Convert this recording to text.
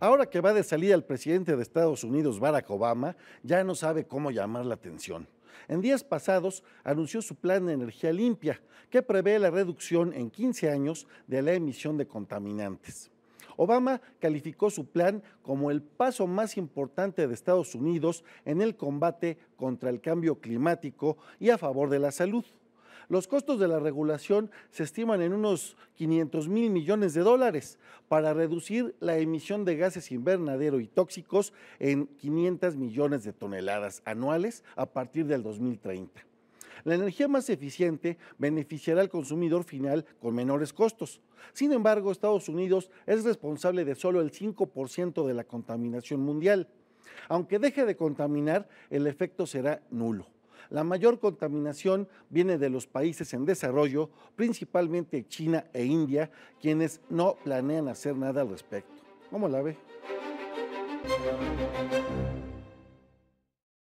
Ahora que va de salida el presidente de Estados Unidos, Barack Obama, ya no sabe cómo llamar la atención. En días pasados anunció su plan de energía limpia, que prevé la reducción en 15 años de la emisión de contaminantes. Obama calificó su plan como el paso más importante de Estados Unidos en el combate contra el cambio climático y a favor de la salud. Los costos de la regulación se estiman en unos 500 mil millones de dólares para reducir la emisión de gases invernadero y tóxicos en 500 millones de toneladas anuales a partir del 2030. La energía más eficiente beneficiará al consumidor final con menores costos. Sin embargo, Estados Unidos es responsable de solo el 5% de la contaminación mundial. Aunque deje de contaminar, el efecto será nulo. La mayor contaminación viene de los países en desarrollo, principalmente China e India, quienes no planean hacer nada al respecto. ¿Cómo la ve?